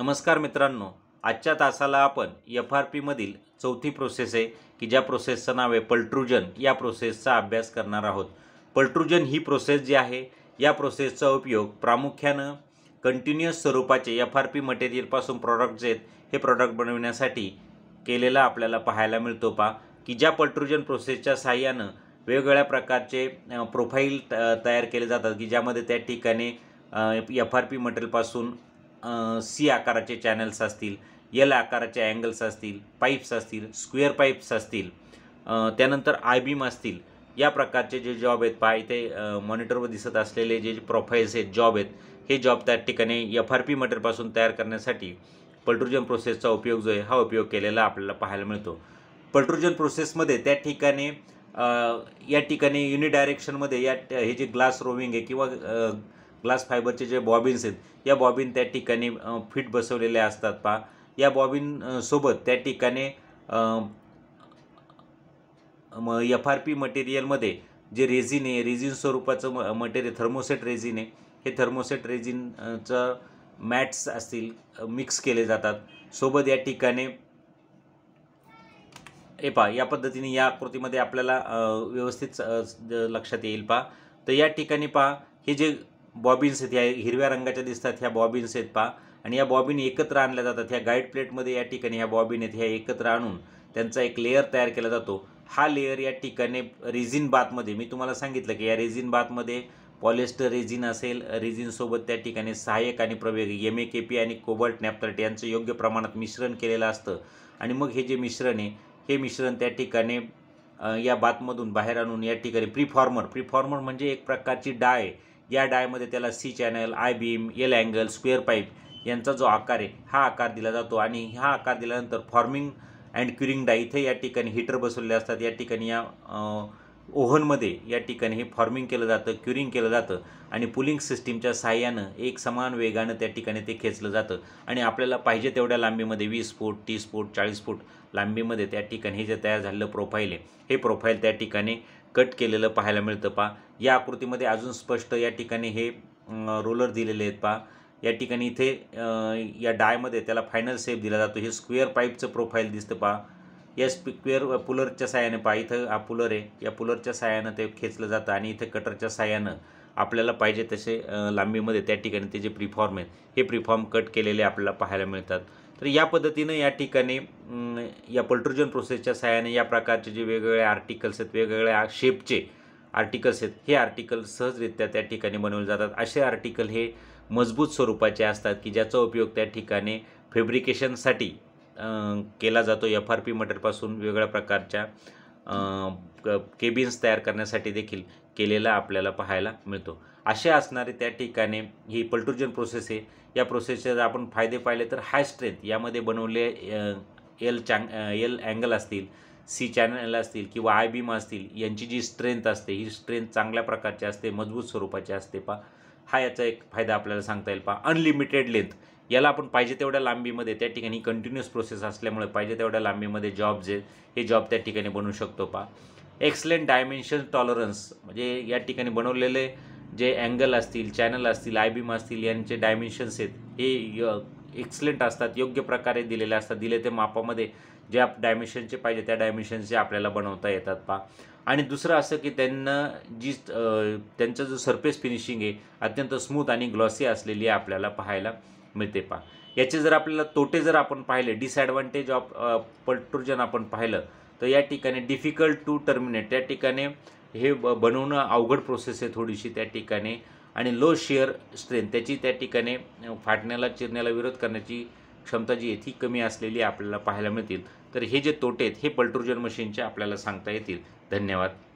नमस्कार मित्रांनो आजच्या तासाला आपण एफ आर पीमधील चौथी प्रोसेस आहे की ज्या प्रोसेसचं नाव आहे पल्ट्रुजन या प्रोसेसचा अभ्यास करणार आहोत पल्ट्रुजन ही प्रोसेस जी आहे या प्रोसेसचा उपयोग प्रामुख्यानं कंटिन्युअस स्वरूपाचे एफ आर पी मटेरियलपासून प्रॉडक्ट आहेत हे प्रॉडक्ट बनवण्यासाठी केलेला आपल्याला पाहायला मिळतो पा की ज्या पल्ट्रुजन प्रोसेसच्या सहाय्यानं वेगवेगळ्या प्रकारचे प्रोफाईल तयार केले जातात की ज्यामध्ये त्या ठिकाणी एफ आर पी मटेरियलपासून सी आकाराचे चॅनल्स असतील यल आकाराचे अँगल्स असतील पाईप्स असतील स्क्वेअर पाईप्स असतील त्यानंतर आय बीम असतील या प्रकारचे जे जॉब आहेत पहा इथे मॉनिटरवर दिसत असलेले जे प्रोफाईल्स आहेत जॉब आहेत हे जॉब त्या ठिकाणी एफ आर पी मटेरियलपासून तयार करण्यासाठी पल्ट्रोजन प्रोसेसचा उपयोग जो आहे हा उपयोग केलेला आपल्याला पाहायला मिळतो पल्ट्रोजन प्रोसेसमध्ये त्या ठिकाणी या ठिकाणी युनिडायरेक्शनमध्ये या हे जे ग्लास रोविंग आहे किंवा ग्लास फायबरचे जे बॉबिन्स आहेत या बॉबिन त्या ठिकाणी फिट बसवलेल्या असतात पहा या बॉबिन सोबत त्या ठिकाणी म एफ आर पी मटेरियलमध्ये जे रेझिन आहे रेझिन स्वरूपाचं म मटेरियल थर्मोसेट रेझिन आहे हे थर्मोसेट रेझिनचं मॅट्स असतील मिक्स केले जातात सोबत या ठिकाणी हे पा या पद्धतीने या आकृतीमध्ये आपल्याला व्यवस्थित लक्षात येईल पा तर या ठिकाणी पहा हे जे बॉबिन्स आहेत ह्या हिरव्या रंगाच्या दिसतात ह्या बॉबिन्स आहेत पा आणि या बॉबिन एकत्र आणल्या जातात ह्या गाईड प्लेटमध्ये या ठिकाणी ह्या बॉबिन आहेत ह्या एकत्र आणून त्यांचा एक लेअर तयार केला जातो हा लेअर या ठिकाणी रेझिन बातमध्ये मी तुम्हाला सांगितलं की या रेझिन बातमध्ये पॉलिस्टर रेझिन असेल रेझिनसोबत त्या ठिकाणी सहाय्यक आणि प्रवेग एम ए के पी आणि कोबल्ट नॅपथर्ट यांचं योग्य प्रमाणात मिश्रण केलेलं असतं आणि मग हे जे मिश्रण आहे हे मिश्रण त्या ठिकाणी या बातमधून बाहेर आणून या ठिकाणी प्रीफॉर्मर प्रीफॉर्मर म्हणजे एक प्रकारची डाय या डायमध्ये त्याला C channel I beam L angle square pipe यांचा जो आकार आहे हा आकार दिला जातो आणि हा आकार दिल्यानंतर फॉर्मिंग अँड क्युरिंग डाय इथे या ठिकाणी हीटर बसवले असतात या ठिकाणी या ओव्हनमध्ये या ठिकाणी हे फॉर्मिंग केलं जातं क्युरिंग केलं जातं आणि पुलिंग सिस्टीमच्या सहाय्यानं एक समान वेगानं त्या ठिकाणी ते खेचलं जातं आणि आपल्याला पाहिजे तेवढ्या लांबीमध्ये वीस फूट तीस फूट चाळीस फूट लांबीमध्ये त्या ठिकाणी हे जे तयार झालेलं प्रोफाईल आहे हे प्रोफाईल त्या ठिकाणी कट केलेलं पाहायला मिळतं पा या आकृतीमध्ये अजून स्पष्ट या ठिकाणी हे रोलर दिलेले आहेत पा या ठिकाणी इथे या डायमध्ये त्याला फायनल सेप दिला जातो हे स्क्वेअर पाईपचं प्रोफाईल दिसतं पा या स्क्वेअर पुलरच्या साह्याने पा इथं हा पुलर आहे या पुलरच्या साह्यानं ते खेचलं जातं आणि इथे कटरच्या साह्यानं आपल्याला पाहिजे तसे लांबीमध्ये त्या ठिकाणी ते जे प्रीफॉर्म आहेत हे प्रिफॉर्म कट केलेले आपल्याला पाहायला मिळतात तर या पद्धतीनं या ठिकाणी या पल्ट्रोजन प्रोसेसच्या सहाय्याने या प्रकारचे जे वेगवेगळे आर्टिकल्स आहेत वेगवेगळ्या शेपचे आर्टिकल्स आहेत हे आर्टिकल सहजरित्या त्या ठिकाणी बनवले जातात असे आर्टिकल हे मजबूत स्वरूपाचे असतात की ज्याचा उपयोग त्या ठिकाणी फेब्रिकेशनसाठी केला जातो एफ आर पी मटरपासून वेगळ्या प्रकारच्या केबिन्स तयार करण्यासाठी देखील केलेला आपल्याला पाहायला मिळतो असे असणारे त्या ठिकाणी ही पल्ट्रोजन प्रोसेस आहे या प्रोसेसचे जर आपण फायदे पाहिले तर हाय स्ट्रेंथ यामध्ये बनवले एल चॅंग एल अँगल असतील सी चॅनल असतील किंवा आय बीम असतील यांची जी स्ट्रेंथ असते ही स्ट्रेंथ चांगल्या प्रकारची असते मजबूत स्वरूपाची असते पा हा याचा एक फायदा आपल्याला सांगता येईल पा अनलिमिटेड लेंथ याला आपण पाहिजे तेवढ्या लांबीमध्ये त्या ठिकाणी कंटिन्युअस प्रोसेस असल्यामुळे पाहिजे तेवढ्या लांबीमध्ये जॉब जे हे जॉब त्या ठिकाणी बनवू शकतो पा एक्सलेंट डायमेन्शन टॉलरन्स म्हणजे या ठिकाणी बनवलेले जे अँगल असतील चॅनल असतील आय बीम असतील यांचे डायमेन्शन्स आहेत हे एक्सलेंट असतात योग्य प्रकारे दिलेले असतात दिले ते मापामध्ये ज्या डायमेन्शनचे पाहिजे त्या डायमेन्शनचे आपल्याला बनवता येतात पा आणि दुसरं असं की त्यांना जी त्यांचा जो सरफेस फिनिशिंग आहे अत्यंत स्मूथ आणि ग्लॉसी असलेली आपल्याला पाहायला मिळते पा याचे जर आपल्याला तोटे जर आपण पाहिले डिसॲडव्हान्टेज ऑफ पल्ट्रोजन आपण पाहिलं तर या ठिकाणी डिफिकल्ट टू टर्मिनेट त्या ठिकाणी हे बनवणं अवघड प्रोसेस आहे थोडीशी त्या ठिकाणी आणि लो शेअर स्ट्रेंथ त्याची त्या ठिकाणी फाटण्याला चिरण्याला विरोध करण्याची क्षमता जी आहे ती कमी असलेली आपल्याला पाहायला मिळतील तर हे जे तोटे आहेत हे पल्ट्रोजन मशीनचे आपल्याला सांगता येतील धन्यवाद